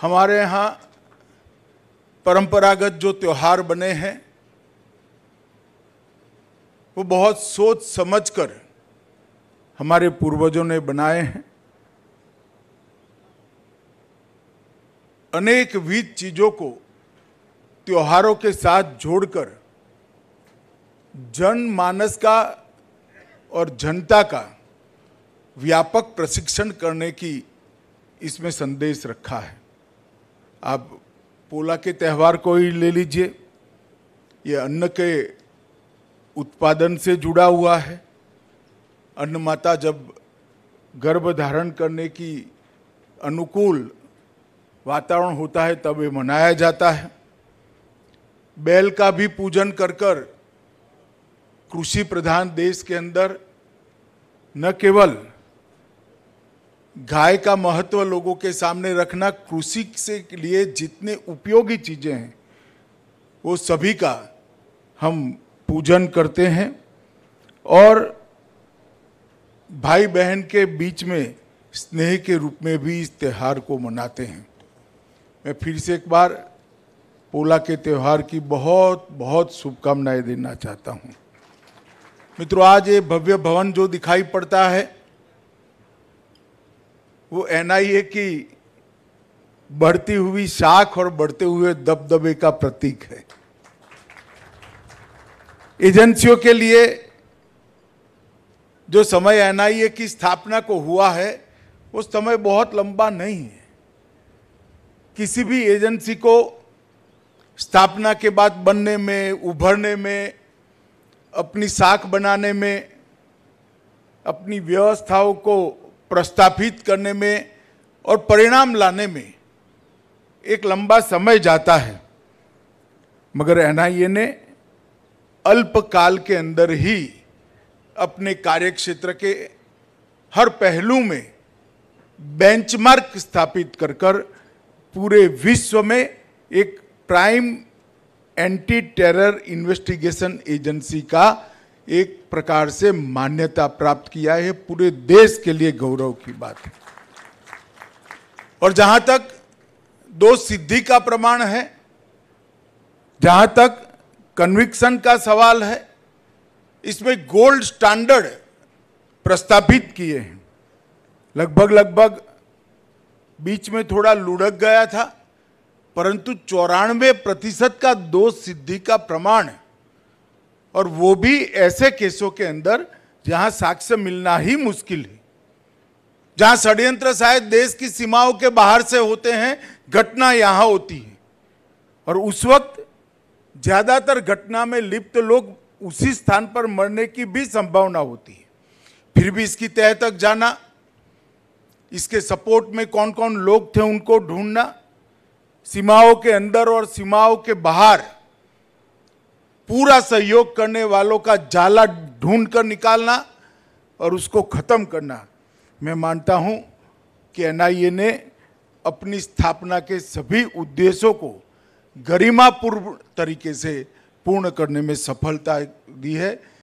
हमारे यहाँ परंपरागत जो त्यौहार बने हैं वो बहुत सोच समझ कर हमारे पूर्वजों ने बनाए हैं अनेक विध चीजों को त्योहारों के साथ जोड़कर जनमानस का और जनता का व्यापक प्रशिक्षण करने की इसमें संदेश रखा है आप पोला के त्यौहार को ही ले लीजिए ये अन्न के उत्पादन से जुड़ा हुआ है अन्न माता जब गर्भ धारण करने की अनुकूल वातावरण होता है तब ये मनाया जाता है बैल का भी पूजन कर कर कृषि प्रधान देश के अंदर न केवल गाय का महत्व लोगों के सामने रखना कृषि से लिए जितने उपयोगी चीज़ें हैं वो सभी का हम पूजन करते हैं और भाई बहन के बीच में स्नेह के रूप में भी इस त्यौहार को मनाते हैं मैं फिर से एक बार पोला के त्यौहार की बहुत बहुत शुभकामनाएं देना चाहता हूं मित्रों आज ये भव्य भवन जो दिखाई पड़ता है वो एनआईए की बढ़ती हुई शाख और बढ़ते हुए दबदबे का प्रतीक है एजेंसियों के लिए जो समय एनआईए की स्थापना को हुआ है वो समय बहुत लंबा नहीं है किसी भी एजेंसी को स्थापना के बाद बनने में उभरने में अपनी साख बनाने में अपनी व्यवस्थाओं को प्रस्तापित करने में और परिणाम लाने में एक लंबा समय जाता है मगर एनआईए ने अल्पकाल के अंदर ही अपने कार्यक्षेत्र के हर पहलू में बेंचमार्क स्थापित कर कर पूरे विश्व में एक prime anti terror investigation agency का एक प्रकार से मान्यता प्राप्त किया है पूरे देश के लिए गौरव की बात है और जहां तक दो सिद्धि का प्रमाण है जहां तक कन्विक्शन का सवाल है इसमें गोल्ड स्टैंडर्ड प्रस्तापित किए हैं लगभग लगभग बीच में थोड़ा लुढ़क गया था परंतु चौरानवे प्रतिशत का दो सिद्धि का प्रमाण है और वो भी ऐसे केसों के अंदर जहां साक्ष्य मिलना ही मुश्किल है जहां षड्यंत्र शायद देश की सीमाओं के बाहर से होते हैं घटना यहां होती है और उस वक्त ज्यादातर घटना में लिप्त लोग उसी स्थान पर मरने की भी संभावना होती है फिर भी इसकी तह तक जाना इसके सपोर्ट में कौन कौन लोग थे उनको ढूंढना सीमाओं के अंदर और सीमाओं के बाहर पूरा सहयोग करने वालों का जाला ढूंढ कर निकालना और उसको ख़त्म करना मैं मानता हूं कि एनआईए ने अपनी स्थापना के सभी उद्देश्यों को गरिमापूर्ण तरीके से पूर्ण करने में सफलता दी है